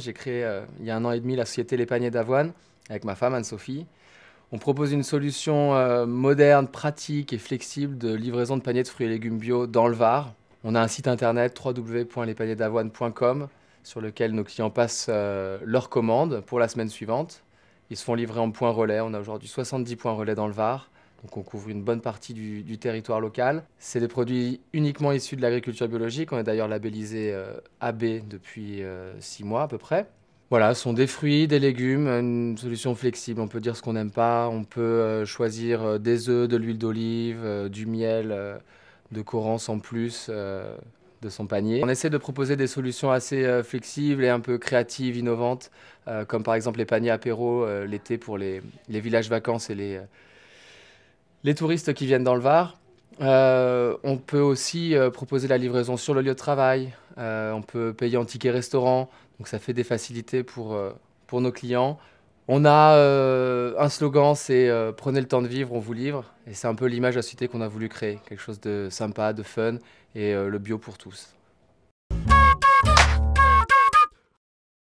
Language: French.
J'ai créé euh, il y a un an et demi la société Les Paniers d'Avoine avec ma femme Anne-Sophie. On propose une solution euh, moderne, pratique et flexible de livraison de paniers de fruits et légumes bio dans le Var. On a un site internet www.lespaniersdavoine.com sur lequel nos clients passent euh, leurs commandes pour la semaine suivante. Ils se font livrer en points relais. On a aujourd'hui 70 points relais dans le Var. Donc on couvre une bonne partie du, territoire local. C'est des produits uniquement issus de l'agriculture biologique. On est d'ailleurs labellisé euh, AB depuis euh, six mois à peu près. Voilà, ce sont des fruits, des légumes, une solution flexible. On peut dire ce qu'on n'aime pas. On peut euh, choisir des œufs, de l'huile d'olive, du miel, de corance en plus de son panier. On essaie de proposer des solutions assez flexibles et un peu créatives, innovantes, comme par exemple les paniers apéro l'été pour les, villages vacances et les, les touristes qui viennent dans le Var. Euh, on peut aussi euh, proposer la livraison sur le lieu de travail. Euh, on peut payer en ticket restaurant. Donc ça fait des facilités pour, pour nos clients. On a un slogan, c'est prenez le temps de vivre, on vous livre. Et c'est un peu l'image à cité qu'on a voulu créer. Quelque chose de sympa, de fun et le bio pour tous.